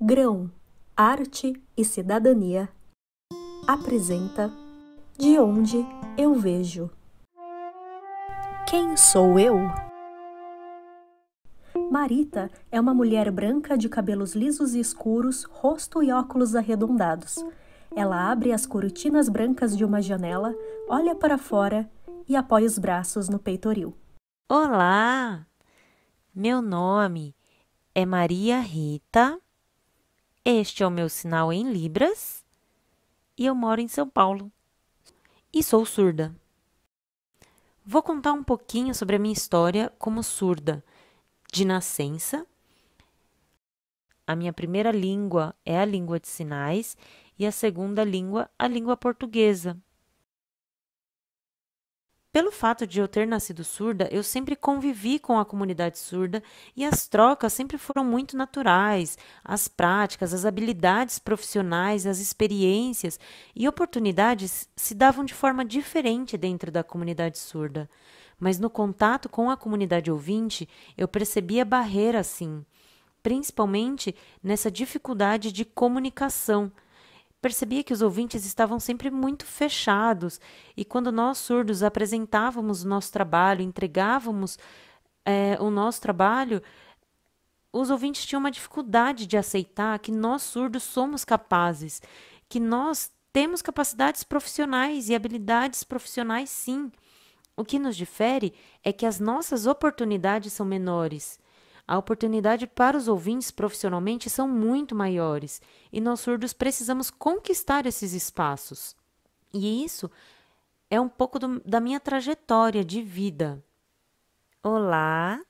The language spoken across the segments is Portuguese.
Grão, Arte e Cidadania apresenta De onde eu vejo. Quem sou eu? Marita é uma mulher branca de cabelos lisos e escuros, rosto e óculos arredondados. Ela abre as cortinas brancas de uma janela, olha para fora e apoia os braços no peitoril. Olá! Meu nome é Maria Rita este é o meu sinal em Libras e eu moro em São Paulo e sou surda. Vou contar um pouquinho sobre a minha história como surda de nascença. A minha primeira língua é a língua de sinais e a segunda língua, a língua portuguesa. Pelo fato de eu ter nascido surda, eu sempre convivi com a comunidade surda e as trocas sempre foram muito naturais, as práticas, as habilidades profissionais, as experiências e oportunidades se davam de forma diferente dentro da comunidade surda. Mas no contato com a comunidade ouvinte, eu percebia barreira sim, principalmente nessa dificuldade de comunicação percebia que os ouvintes estavam sempre muito fechados e quando nós surdos apresentávamos o nosso trabalho, entregávamos é, o nosso trabalho, os ouvintes tinham uma dificuldade de aceitar que nós surdos somos capazes, que nós temos capacidades profissionais e habilidades profissionais, sim. O que nos difere é que as nossas oportunidades são menores. A oportunidade para os ouvintes profissionalmente são muito maiores e nós surdos precisamos conquistar esses espaços. E isso é um pouco do, da minha trajetória de vida. Olá!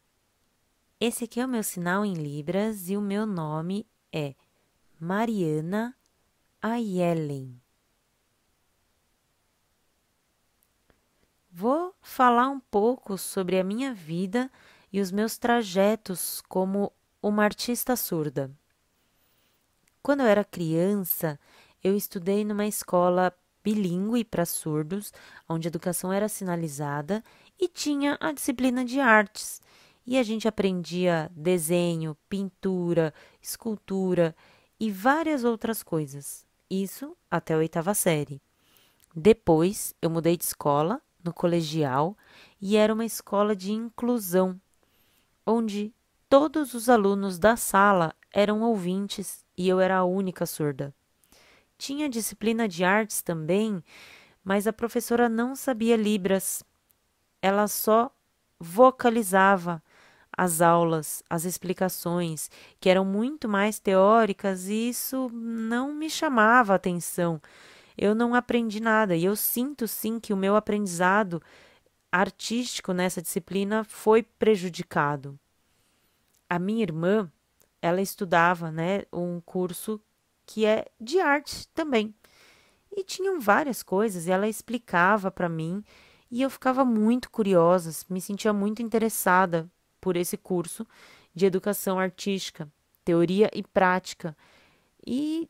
Esse aqui é o meu sinal em Libras e o meu nome é Mariana Ayelen. Vou falar um pouco sobre a minha vida e os meus trajetos como uma artista surda. Quando eu era criança, eu estudei numa escola bilíngue para surdos, onde a educação era sinalizada e tinha a disciplina de artes. E a gente aprendia desenho, pintura, escultura e várias outras coisas. Isso até a oitava série. Depois eu mudei de escola, no colegial, e era uma escola de inclusão, onde todos os alunos da sala eram ouvintes e eu era a única surda. Tinha disciplina de artes também, mas a professora não sabia Libras. Ela só vocalizava as aulas, as explicações, que eram muito mais teóricas, e isso não me chamava atenção. Eu não aprendi nada, e eu sinto sim que o meu aprendizado artístico nessa disciplina foi prejudicado. A minha irmã, ela estudava, né, um curso que é de arte também. E tinham várias coisas e ela explicava para mim e eu ficava muito curiosa, me sentia muito interessada por esse curso de educação artística, teoria e prática. E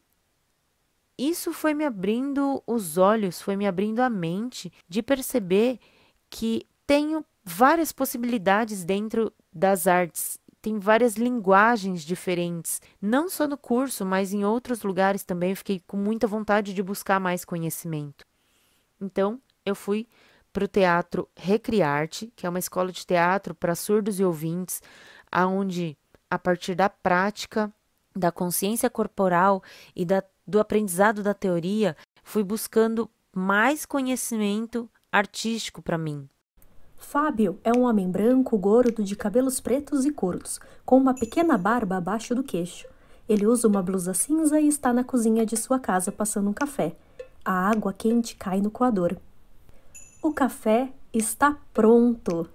isso foi me abrindo os olhos, foi me abrindo a mente de perceber que tenho várias possibilidades dentro das artes. Tem várias linguagens diferentes, não só no curso, mas em outros lugares também. Eu fiquei com muita vontade de buscar mais conhecimento. Então, eu fui para o teatro Recriarte, que é uma escola de teatro para surdos e ouvintes, aonde a partir da prática, da consciência corporal e da, do aprendizado da teoria, fui buscando mais conhecimento artístico para mim. Fábio é um homem branco, gordo, de cabelos pretos e curtos, com uma pequena barba abaixo do queixo. Ele usa uma blusa cinza e está na cozinha de sua casa passando um café. A água quente cai no coador. O café está pronto!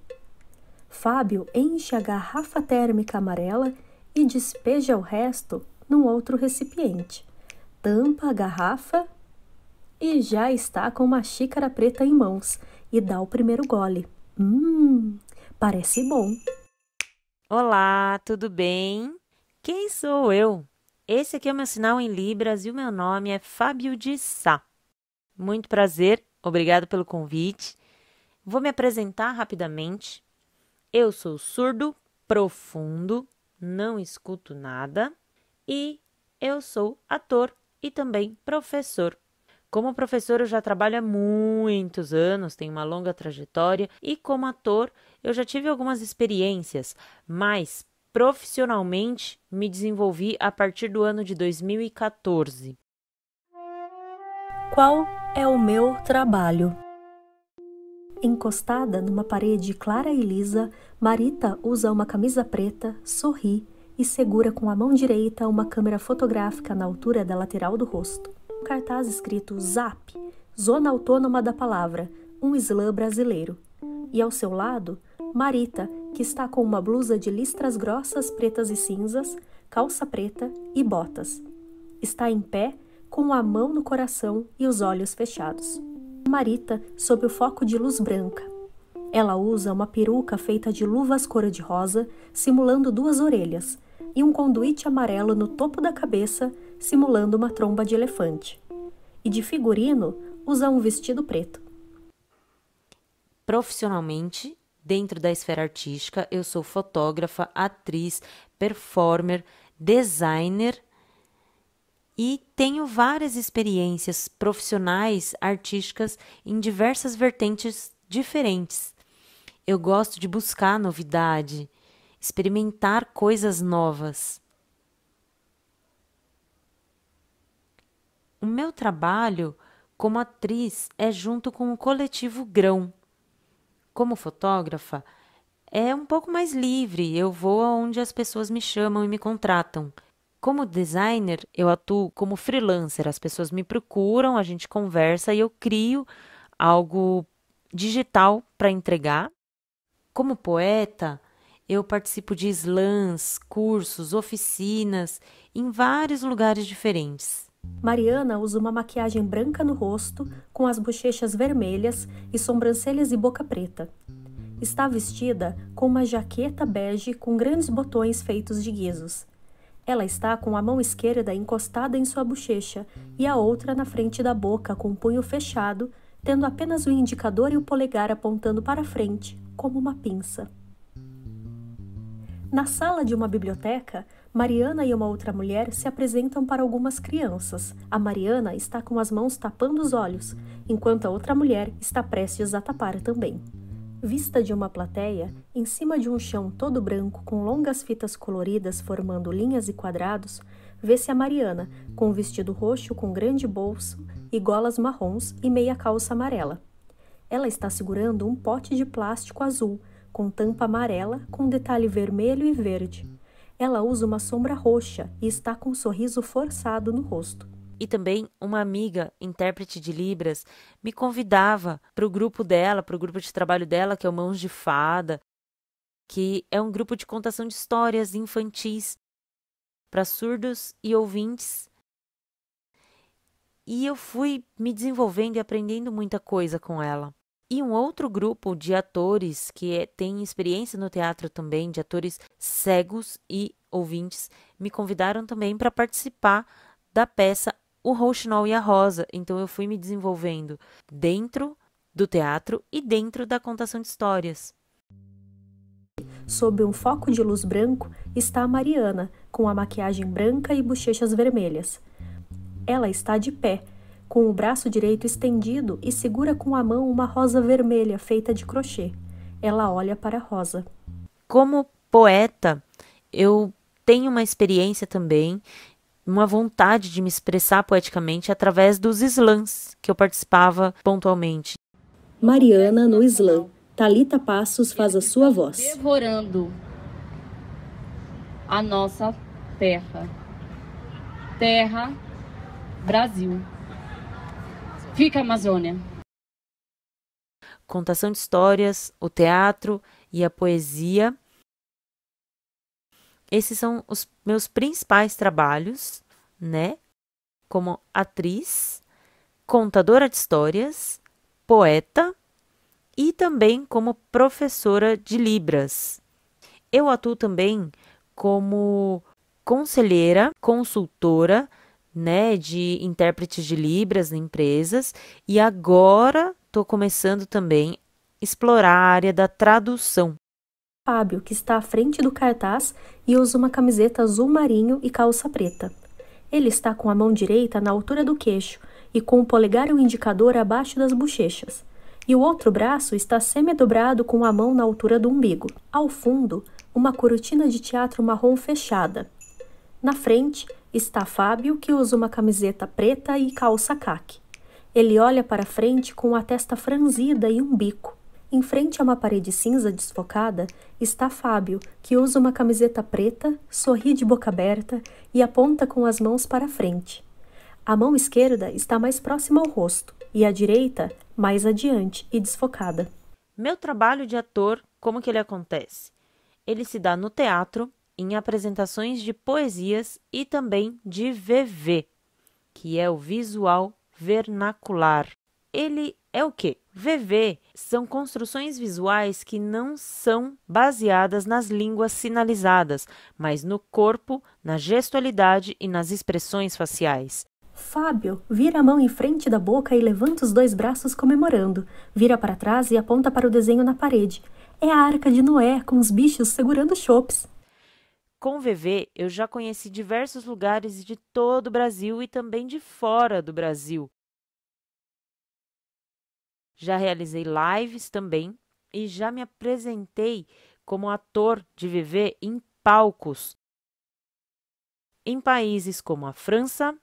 Fábio enche a garrafa térmica amarela e despeja o resto num outro recipiente. Tampa a garrafa e já está com uma xícara preta em mãos e dá o primeiro gole. Hum, parece bom. Olá, tudo bem? Quem sou eu? Esse aqui é o meu sinal em Libras e o meu nome é Fábio de Sá. Muito prazer, obrigado pelo convite. Vou me apresentar rapidamente. Eu sou surdo, profundo, não escuto nada e eu sou ator e também professor. Como professor, eu já trabalho há muitos anos, tenho uma longa trajetória, e como ator, eu já tive algumas experiências, mas profissionalmente me desenvolvi a partir do ano de 2014. Qual é o meu trabalho? Encostada numa parede clara e lisa, Marita usa uma camisa preta, sorri e segura com a mão direita uma câmera fotográfica na altura da lateral do rosto cartaz escrito ZAP, Zona Autônoma da Palavra, um slam brasileiro. E ao seu lado, Marita, que está com uma blusa de listras grossas pretas e cinzas, calça preta e botas. Está em pé, com a mão no coração e os olhos fechados. Marita sob o foco de luz branca. Ela usa uma peruca feita de luvas cor-de-rosa, simulando duas orelhas, e um conduíte amarelo no topo da cabeça simulando uma tromba de elefante. E de figurino, usa um vestido preto. Profissionalmente, dentro da esfera artística, eu sou fotógrafa, atriz, performer, designer e tenho várias experiências profissionais, artísticas em diversas vertentes diferentes. Eu gosto de buscar novidade, experimentar coisas novas. O meu trabalho como atriz é junto com o coletivo Grão. Como fotógrafa, é um pouco mais livre, eu vou aonde as pessoas me chamam e me contratam. Como designer, eu atuo como freelancer, as pessoas me procuram, a gente conversa e eu crio algo digital para entregar. Como poeta, eu participo de slams, cursos, oficinas em vários lugares diferentes. Mariana usa uma maquiagem branca no rosto, com as bochechas vermelhas e sobrancelhas e boca preta. Está vestida com uma jaqueta bege com grandes botões feitos de guizos. Ela está com a mão esquerda encostada em sua bochecha e a outra na frente da boca com o punho fechado, tendo apenas o indicador e o polegar apontando para frente, como uma pinça. Na sala de uma biblioteca, Mariana e uma outra mulher se apresentam para algumas crianças. A Mariana está com as mãos tapando os olhos, enquanto a outra mulher está prestes a tapar também. Vista de uma plateia, em cima de um chão todo branco com longas fitas coloridas formando linhas e quadrados, vê-se a Mariana, com um vestido roxo com grande bolso e golas marrons e meia calça amarela. Ela está segurando um pote de plástico azul, com tampa amarela com detalhe vermelho e verde. Ela usa uma sombra roxa e está com um sorriso forçado no rosto. E também uma amiga, intérprete de Libras, me convidava para o grupo dela, para o grupo de trabalho dela, que é o Mãos de Fada, que é um grupo de contação de histórias infantis para surdos e ouvintes. E eu fui me desenvolvendo e aprendendo muita coisa com ela e um outro grupo de atores que é, tem experiência no teatro também, de atores cegos e ouvintes, me convidaram também para participar da peça O Rouxinol e a Rosa. Então eu fui me desenvolvendo dentro do teatro e dentro da contação de histórias. Sob um foco de luz branco está a Mariana, com a maquiagem branca e bochechas vermelhas. Ela está de pé, com o braço direito estendido e segura com a mão uma rosa vermelha feita de crochê. Ela olha para a rosa. Como poeta, eu tenho uma experiência também, uma vontade de me expressar poeticamente através dos slams que eu participava pontualmente. Mariana no slam. Talita Passos faz a sua voz. Devorando a nossa terra. Terra Brasil. Fica a Amazônia. Contação de histórias, o teatro e a poesia. Esses são os meus principais trabalhos, né? Como atriz, contadora de histórias, poeta e também como professora de Libras. Eu atuo também como conselheira, consultora né, de intérpretes de Libras em empresas e agora estou começando também a explorar a área da tradução. Fábio, que está à frente do cartaz e usa uma camiseta azul marinho e calça preta. Ele está com a mão direita na altura do queixo e com o polegar e o indicador abaixo das bochechas, e o outro braço está semidobrado com a mão na altura do umbigo. Ao fundo, uma cortina de teatro marrom fechada. Na frente, Está Fábio, que usa uma camiseta preta e calça caque. Ele olha para frente com a testa franzida e um bico. Em frente a uma parede cinza desfocada está Fábio, que usa uma camiseta preta, sorri de boca aberta e aponta com as mãos para frente. A mão esquerda está mais próxima ao rosto e a direita mais adiante e desfocada. Meu trabalho de ator, como que ele acontece? Ele se dá no teatro, em apresentações de poesias e também de VV, que é o visual vernacular. Ele é o quê? VV são construções visuais que não são baseadas nas línguas sinalizadas, mas no corpo, na gestualidade e nas expressões faciais. Fábio vira a mão em frente da boca e levanta os dois braços comemorando. Vira para trás e aponta para o desenho na parede. É a arca de Noé com os bichos segurando chopes. Com VV, eu já conheci diversos lugares de todo o Brasil e também de fora do Brasil. Já realizei lives também e já me apresentei como ator de VV em palcos em países como a França,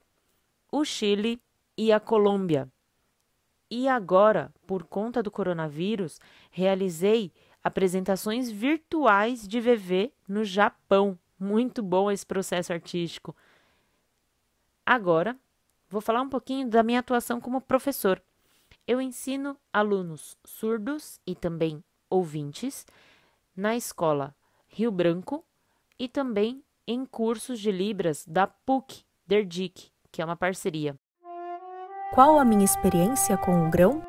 o Chile e a Colômbia. E agora, por conta do coronavírus, realizei apresentações virtuais de VV no Japão. Muito bom esse processo artístico. Agora, vou falar um pouquinho da minha atuação como professor. Eu ensino alunos surdos e também ouvintes na escola Rio Branco e também em cursos de Libras da PUC DERDIC, que é uma parceria. Qual a minha experiência com o grão?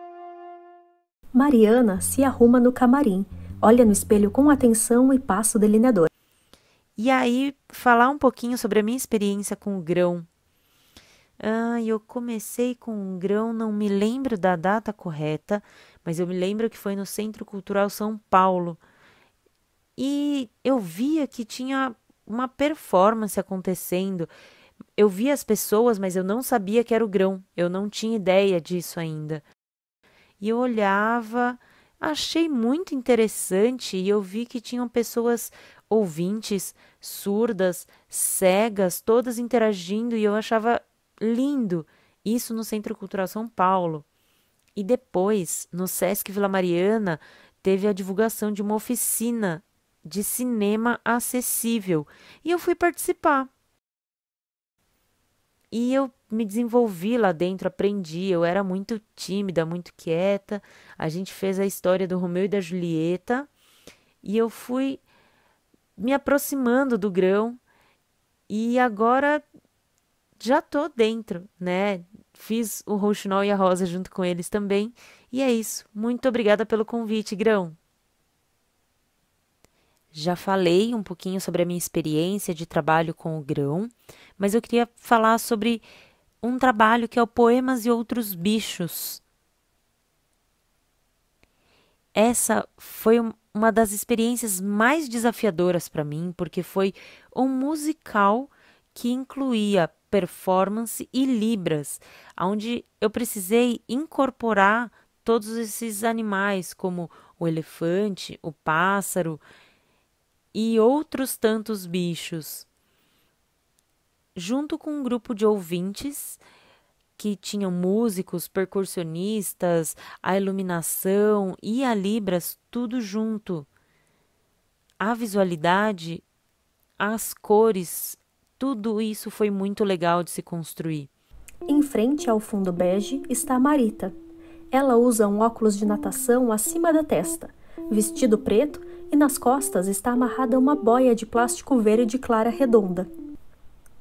Mariana se arruma no camarim, olha no espelho com atenção e passa o delineador. E aí, falar um pouquinho sobre a minha experiência com o grão. Ah, eu comecei com o grão, não me lembro da data correta, mas eu me lembro que foi no Centro Cultural São Paulo. E eu via que tinha uma performance acontecendo. Eu via as pessoas, mas eu não sabia que era o grão. Eu não tinha ideia disso ainda. E eu olhava, achei muito interessante e eu vi que tinham pessoas ouvintes, surdas, cegas, todas interagindo e eu achava lindo isso no Centro Cultural São Paulo. E depois, no SESC Vila Mariana, teve a divulgação de uma oficina de cinema acessível e eu fui participar. E eu me desenvolvi lá dentro, aprendi. Eu era muito tímida, muito quieta. A gente fez a história do Romeu e da Julieta. E eu fui me aproximando do grão e agora já tô dentro, né? Fiz o rouxinol e a rosa junto com eles também. E é isso. Muito obrigada pelo convite, grão. Já falei um pouquinho sobre a minha experiência de trabalho com o grão, mas eu queria falar sobre um trabalho que é o Poemas e Outros Bichos. Essa foi um, uma das experiências mais desafiadoras para mim, porque foi um musical que incluía performance e libras, onde eu precisei incorporar todos esses animais, como o elefante, o pássaro e outros tantos bichos, junto com um grupo de ouvintes que tinham músicos, percussionistas, a iluminação e a Libras tudo junto. A visualidade, as cores, tudo isso foi muito legal de se construir. Em frente ao fundo bege está a Marita. Ela usa um óculos de natação acima da testa, vestido preto e nas costas está amarrada uma boia de plástico verde clara redonda.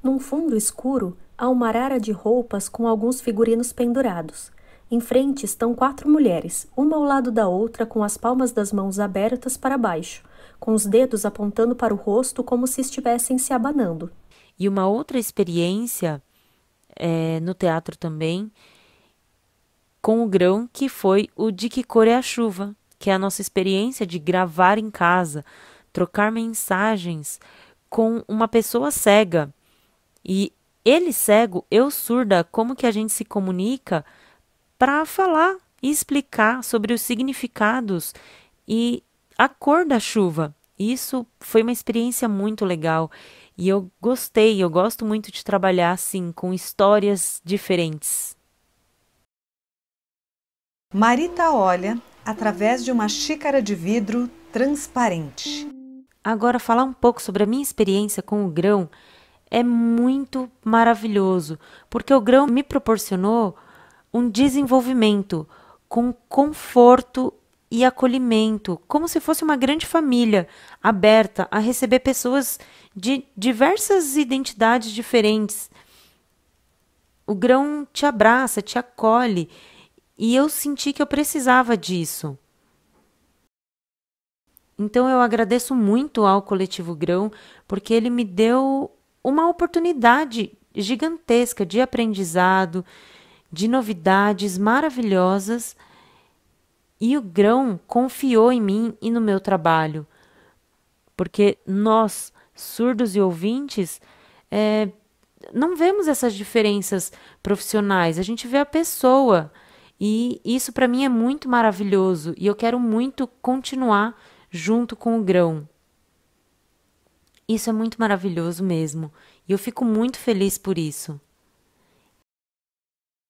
Num fundo escuro, Há uma arara de roupas com alguns figurinos pendurados. Em frente estão quatro mulheres, uma ao lado da outra, com as palmas das mãos abertas para baixo, com os dedos apontando para o rosto como se estivessem se abanando. E uma outra experiência é, no teatro também, com o grão, que foi o De Que Cor é a Chuva, que é a nossa experiência de gravar em casa, trocar mensagens com uma pessoa cega. E ele cego, eu surda, como que a gente se comunica para falar e explicar sobre os significados e a cor da chuva. Isso foi uma experiência muito legal e eu gostei, eu gosto muito de trabalhar assim com histórias diferentes. Marita olha através de uma xícara de vidro transparente. Agora falar um pouco sobre a minha experiência com o grão é muito maravilhoso, porque o grão me proporcionou um desenvolvimento com conforto e acolhimento, como se fosse uma grande família aberta a receber pessoas de diversas identidades diferentes. O grão te abraça, te acolhe, e eu senti que eu precisava disso. Então eu agradeço muito ao Coletivo Grão, porque ele me deu uma oportunidade gigantesca de aprendizado, de novidades maravilhosas. E o grão confiou em mim e no meu trabalho, porque nós, surdos e ouvintes, é, não vemos essas diferenças profissionais, a gente vê a pessoa. E isso para mim é muito maravilhoso e eu quero muito continuar junto com o grão. Isso é muito maravilhoso mesmo, e eu fico muito feliz por isso.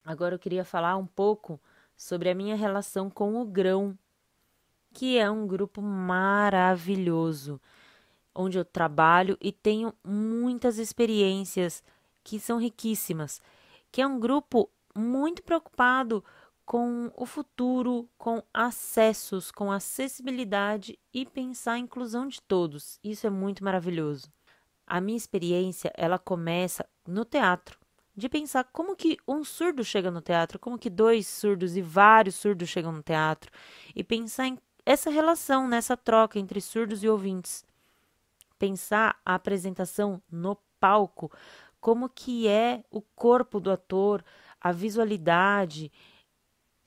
Agora eu queria falar um pouco sobre a minha relação com o Grão, que é um grupo maravilhoso, onde eu trabalho e tenho muitas experiências que são riquíssimas, que é um grupo muito preocupado com o futuro, com acessos, com acessibilidade e pensar a inclusão de todos. Isso é muito maravilhoso. A minha experiência, ela começa no teatro, de pensar como que um surdo chega no teatro, como que dois surdos e vários surdos chegam no teatro e pensar em essa relação, nessa troca entre surdos e ouvintes. Pensar a apresentação no palco, como que é o corpo do ator, a visualidade,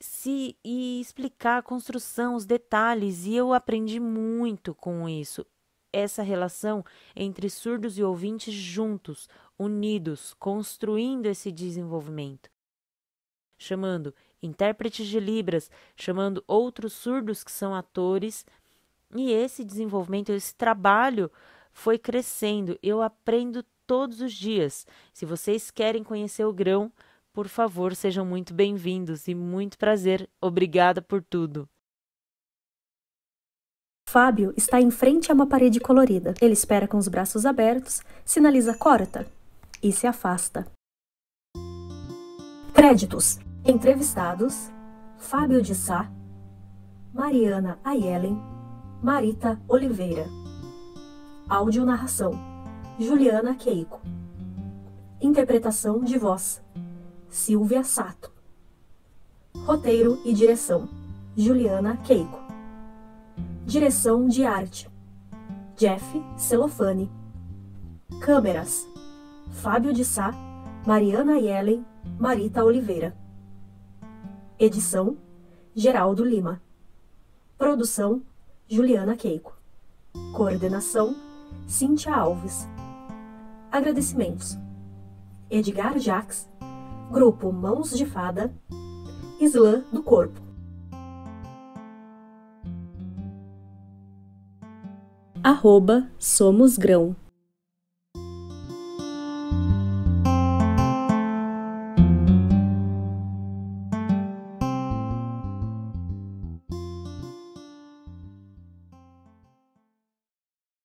se e explicar a construção, os detalhes, e eu aprendi muito com isso. Essa relação entre surdos e ouvintes juntos, unidos, construindo esse desenvolvimento. Chamando intérpretes de Libras, chamando outros surdos que são atores, e esse desenvolvimento, esse trabalho foi crescendo. Eu aprendo todos os dias. Se vocês querem conhecer o grão, por favor, sejam muito bem-vindos e muito prazer. Obrigada por tudo. Fábio está em frente a uma parede colorida. Ele espera com os braços abertos, sinaliza corta e se afasta. Créditos: Entrevistados: Fábio de Sá, Mariana Ayellen, Marita Oliveira. Áudio narração: Juliana Keiko. Interpretação de voz: Silvia Sato. Roteiro e direção: Juliana Keiko. Direção de arte: Jeff Celofane. Câmeras: Fábio de Sá, Mariana Yellen, Marita Oliveira. Edição: Geraldo Lima. Produção: Juliana Keiko. Coordenação: Cíntia Alves. Agradecimentos: Edgar Jacques Grupo Mãos de Fada, Islã do Corpo. Arroba Somos Grão.